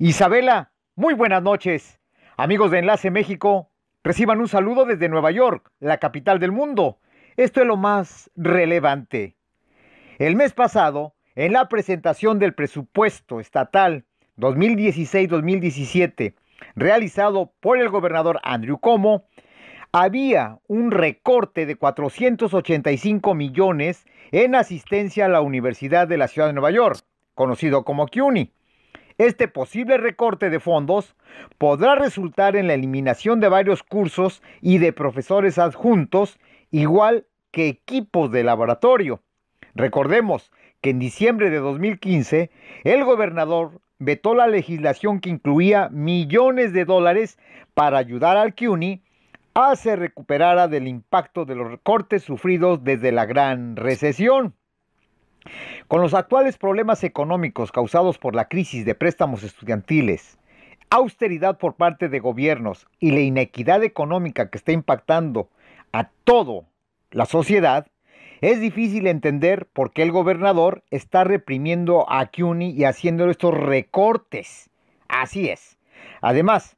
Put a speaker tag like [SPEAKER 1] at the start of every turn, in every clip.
[SPEAKER 1] Isabela, muy buenas noches. Amigos de Enlace México, reciban un saludo desde Nueva York, la capital del mundo. Esto es lo más relevante. El mes pasado, en la presentación del presupuesto estatal 2016-2017, realizado por el gobernador Andrew Como, había un recorte de 485 millones en asistencia a la Universidad de la Ciudad de Nueva York, conocido como CUNY. Este posible recorte de fondos podrá resultar en la eliminación de varios cursos y de profesores adjuntos, igual que equipos de laboratorio. Recordemos que en diciembre de 2015 el gobernador vetó la legislación que incluía millones de dólares para ayudar al CUNY a se recuperara del impacto de los recortes sufridos desde la gran recesión. Con los actuales problemas económicos causados por la crisis de préstamos estudiantiles, austeridad por parte de gobiernos y la inequidad económica que está impactando a toda la sociedad, es difícil entender por qué el gobernador está reprimiendo a CUNY y haciendo estos recortes. Así es. Además,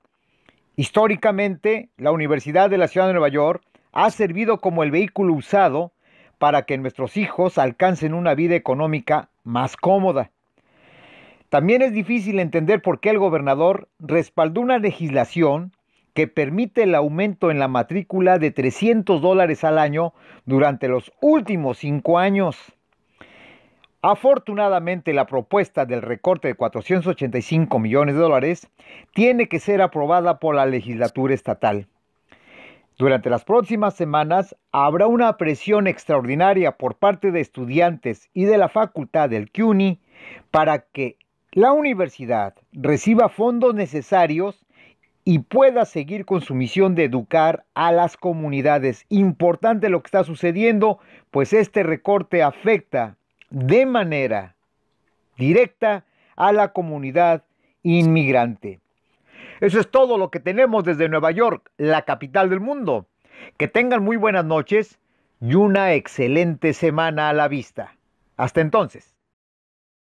[SPEAKER 1] históricamente, la Universidad de la Ciudad de Nueva York ha servido como el vehículo usado para que nuestros hijos alcancen una vida económica más cómoda. También es difícil entender por qué el gobernador respaldó una legislación que permite el aumento en la matrícula de 300 dólares al año durante los últimos cinco años. Afortunadamente, la propuesta del recorte de 485 millones de dólares tiene que ser aprobada por la legislatura estatal. Durante las próximas semanas habrá una presión extraordinaria por parte de estudiantes y de la facultad del CUNY para que la universidad reciba fondos necesarios y pueda seguir con su misión de educar a las comunidades. Importante lo que está sucediendo, pues este recorte afecta de manera directa a la comunidad inmigrante. Eso es todo lo que tenemos desde Nueva York, la capital del mundo. Que tengan muy buenas noches y una excelente semana a la vista. Hasta entonces.